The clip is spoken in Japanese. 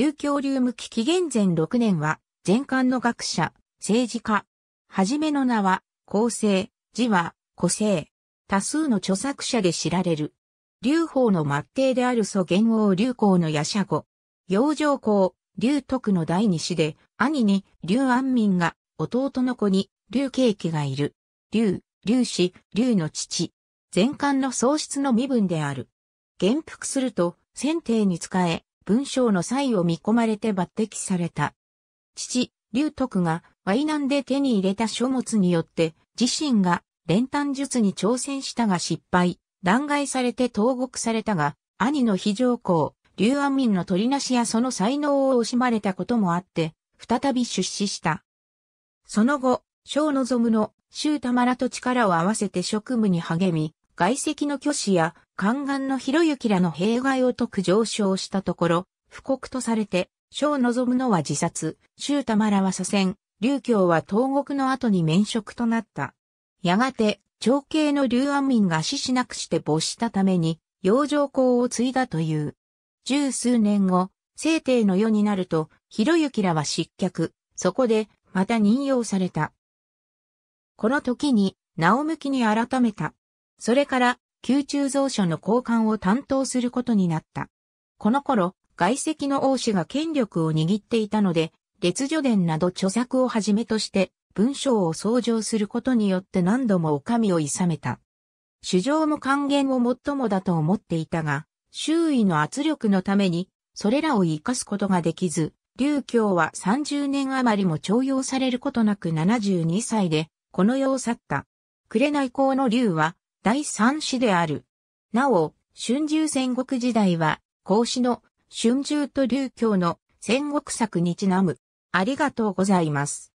琉球流向き紀元前6年は、前漢の学者、政治家。はじめの名は、公正、字は、個性。多数の著作者で知られる。劉邦の末帝である祖元王劉公の夜叉子。養生公、劉徳の第二子で、兄に劉安民が、弟の子に劉景気がいる。劉、劉氏、劉の父。前漢の喪失の身分である。元服すると、先帝に仕え、文章の際を見込まれて抜擢された。父、劉徳がナンで手に入れた書物によって自身が練炭術に挑戦したが失敗、弾劾されて投獄されたが、兄の非常行、劉安民の取りなしやその才能を惜しまれたこともあって、再び出資した。その後、章望むの周玉らと力を合わせて職務に励み、外籍の巨子や宦官の広行らの弊害を解く上昇したところ、不告とされて、を望むのは自殺、周玉らは左遷、劉教は東国の後に免職となった。やがて、長兄の劉安民が死しなくして没したために、養生校を継いだという。十数年後、聖帝の世になると、広行らは失脚、そこで、また任用された。この時に、直向きに改めた。それから、宮中蔵書の交換を担当することになった。この頃、外籍の王子が権力を握っていたので、列女伝など著作をはじめとして、文章を創上することによって何度もお上をいさめた。主上も還元を最もだと思っていたが、周囲の圧力のために、それらを活かすことができず、劉教は30年余りも徴用されることなく72歳で、この世を去った。紅光の劉は、第三子である。なお、春秋戦国時代は、孔子の春秋と劉教の戦国策にちなむ。ありがとうございます。